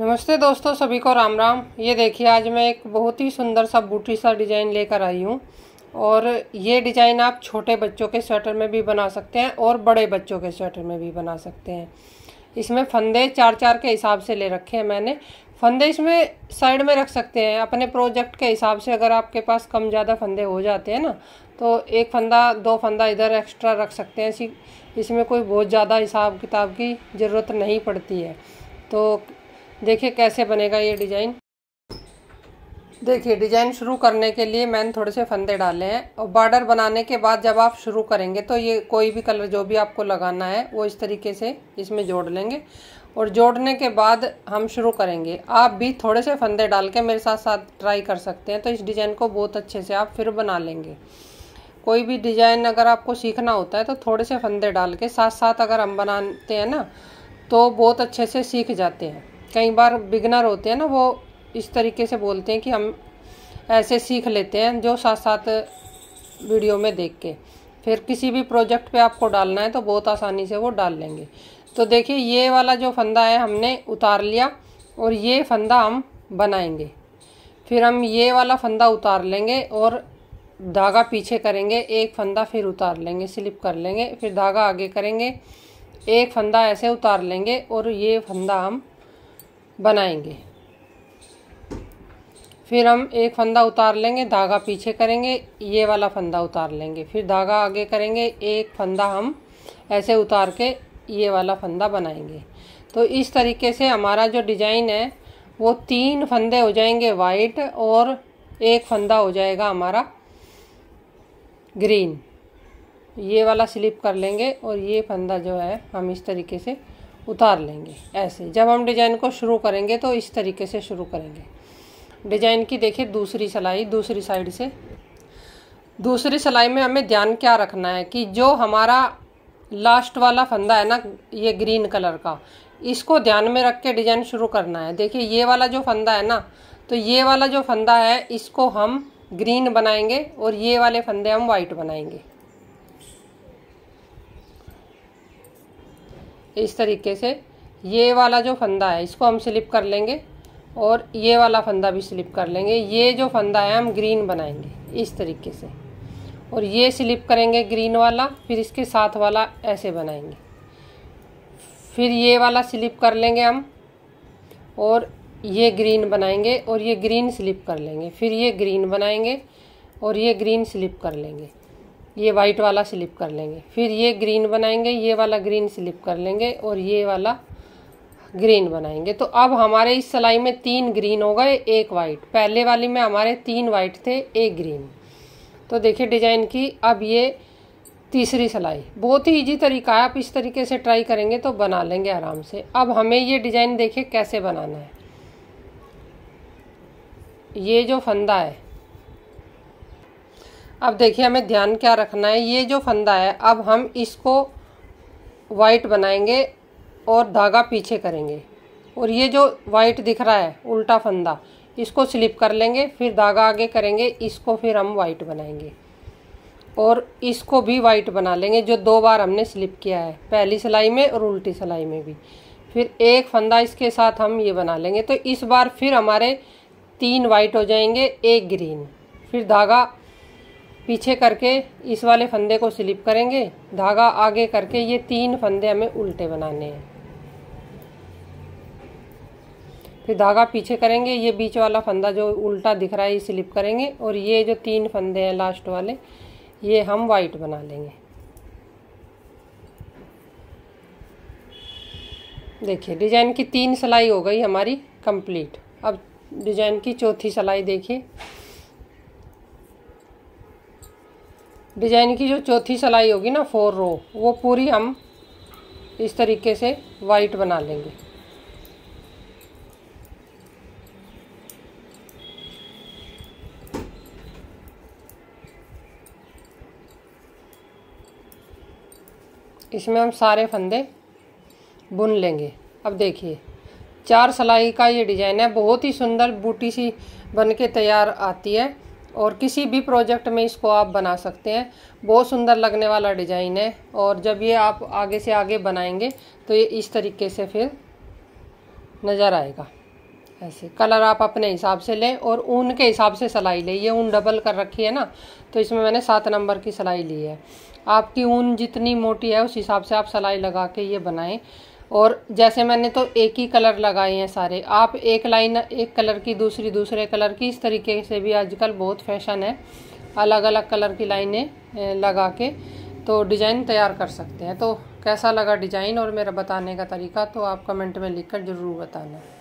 नमस्ते दोस्तों सभी को राम राम ये देखिए आज मैं एक बहुत ही सुंदर सा बूटी सा डिज़ाइन लेकर आई हूँ और ये डिज़ाइन आप छोटे बच्चों के स्वेटर में भी बना सकते हैं और बड़े बच्चों के स्वेटर में भी बना सकते हैं इसमें फंदे चार चार के हिसाब से ले रखे हैं मैंने फंदे इसमें साइड में रख सकते हैं अपने प्रोजेक्ट के हिसाब से अगर आपके पास कम ज़्यादा फंदे हो जाते हैं ना तो एक फंदा दो फंदा इधर एक्स्ट्रा रख सकते हैं इसमें कोई बहुत ज़्यादा हिसाब किताब की ज़रूरत नहीं पड़ती है तो देखिए कैसे बनेगा ये डिज़ाइन देखिए डिज़ाइन शुरू करने के लिए मैंने थोड़े से फंदे डाले हैं और बॉर्डर बनाने के बाद जब आप शुरू करेंगे तो ये कोई भी कलर जो भी आपको लगाना है वो इस तरीके से इसमें जोड़ लेंगे और जोड़ने के बाद हम शुरू करेंगे आप भी थोड़े से फंदे डाल के मेरे साथ साथ ट्राई कर सकते हैं तो इस डिज़ाइन को बहुत अच्छे से आप फिर बना लेंगे कोई भी डिज़ाइन अगर आपको सीखना होता है तो थोड़े से फंदे डाल के साथ साथ अगर हम बनाते हैं ना तो बहुत अच्छे से सीख जाते हैं कई बार बिगनर होते हैं ना वो इस तरीके से बोलते हैं कि हम ऐसे सीख लेते हैं जो साथ साथ वीडियो में देख के फिर किसी भी प्रोजेक्ट पे आपको डालना है तो बहुत आसानी से वो डाल लेंगे तो देखिए ये वाला जो फंदा है हमने उतार लिया और ये फंदा हम बनाएंगे फिर हम ये वाला फंदा उतार लेंगे और धागा पीछे करेंगे एक फंदा फिर उतार लेंगे स्लिप कर लेंगे फिर धागा आगे करेंगे एक फंदा ऐसे उतार लेंगे और ये फंदा हम बनाएंगे फिर हम एक फंदा उतार लेंगे धागा पीछे करेंगे ये वाला फंदा उतार लेंगे फिर धागा आगे करेंगे एक फंदा हम ऐसे उतार के ये वाला फंदा बनाएंगे तो इस तरीके से हमारा जो डिजाइन है वो तीन फंदे हो जाएंगे वाइट और एक फंदा हो जाएगा हमारा ग्रीन ये वाला स्लिप कर लेंगे और ये फंदा जो है हम इस तरीके से उतार लेंगे ऐसे जब हम डिज़ाइन को शुरू करेंगे तो इस तरीके से शुरू करेंगे डिज़ाइन की देखिए दूसरी सिलाई दूसरी साइड से दूसरी सिलाई में हमें ध्यान क्या रखना है कि जो हमारा लास्ट वाला फंदा है ना ये ग्रीन कलर का इसको ध्यान में रख के डिजाइन शुरू करना है देखिए ये वाला जो फंदा है ना तो ये वाला जो फंदा है इसको हम ग्रीन बनाएंगे और ये वाले फंदे हम वाइट बनाएंगे इस तरीके से ये वाला जो फंदा है इसको हम स्लिप कर लेंगे और ये वाला फंदा भी स्लिप कर लेंगे ये जो फंदा है हम ग्रीन बनाएंगे इस तरीके से और ये स्लिप करेंगे ग्रीन वाला फिर इसके साथ वाला ऐसे बनाएंगे फिर ये वाला स्लिप कर लेंगे हम और ये ग्रीन बनाएंगे और ये ग्रीन स्लिप कर लेंगे फिर ये ग्रीन बनाएंगे और ये ग्रीन स्लिप कर लेंगे ये वाइट वाला स्लिप कर लेंगे फिर ये ग्रीन बनाएंगे ये वाला ग्रीन स्लिप कर लेंगे और ये वाला ग्रीन बनाएंगे तो अब हमारे इस सिलाई में तीन ग्रीन हो गए एक वाइट पहले वाली में हमारे तीन वाइट थे एक ग्रीन तो देखिए डिजाइन की अब ये तीसरी सिलाई बहुत ही इजी तरीका है आप इस तरीके से ट्राई करेंगे तो बना लेंगे आराम से अब हमें ये डिजाइन देखिए कैसे बनाना है ये जो फंदा है अब देखिए हमें ध्यान क्या रखना है ये जो फंदा है अब हम इसको वाइट बनाएंगे और धागा पीछे करेंगे और ये जो वाइट दिख रहा है उल्टा फंदा इसको स्लिप कर लेंगे फिर धागा आगे करेंगे इसको फिर हम वाइट बनाएंगे और इसको भी वाइट बना लेंगे जो दो बार हमने स्लिप किया है पहली सिलाई में और उल्टी सिलाई में भी फिर एक फंदा इसके साथ हम ये बना लेंगे तो इस बार फिर हमारे तीन वाइट हो जाएंगे एक ग्रीन फिर धागा पीछे करके इस वाले फंदे को स्लिप करेंगे धागा आगे करके ये तीन फंदे हमें उल्टे बनाने हैं फिर धागा पीछे करेंगे ये बीच वाला फंदा जो उल्टा दिख रहा है ये स्लिप करेंगे और ये जो तीन फंदे हैं लास्ट वाले ये हम वाइट बना लेंगे देखिए डिजाइन की तीन सिलाई हो गई हमारी कंप्लीट अब डिजाइन की चौथी सिलाई देखिए डिजाइन की जो चौथी सलाई होगी ना फोर रो वो पूरी हम इस तरीके से वाइट बना लेंगे इसमें हम सारे फंदे बुन लेंगे अब देखिए चार सलाई का ये डिजाइन है बहुत ही सुंदर बूटी सी बन के तैयार आती है और किसी भी प्रोजेक्ट में इसको आप बना सकते हैं बहुत सुंदर लगने वाला डिज़ाइन है और जब ये आप आगे से आगे बनाएंगे तो ये इस तरीके से फिर नज़र आएगा ऐसे कलर आप अपने हिसाब से लें और ऊन के हिसाब से सिलाई लें ये ऊन डबल कर रखी है ना तो इसमें मैंने सात नंबर की सिलाई ली है आपकी ऊन जितनी मोटी है उस हिसाब से आप सिलाई लगा के ये बनाएं और जैसे मैंने तो एक ही कलर लगाए हैं सारे आप एक लाइन एक कलर की दूसरी दूसरे कलर की इस तरीके से भी आजकल बहुत फैशन है अलग अलग कलर की लाइनें लगा के तो डिज़ाइन तैयार कर सकते हैं तो कैसा लगा डिज़ाइन और मेरा बताने का तरीका तो आप कमेंट में लिखकर ज़रूर बताना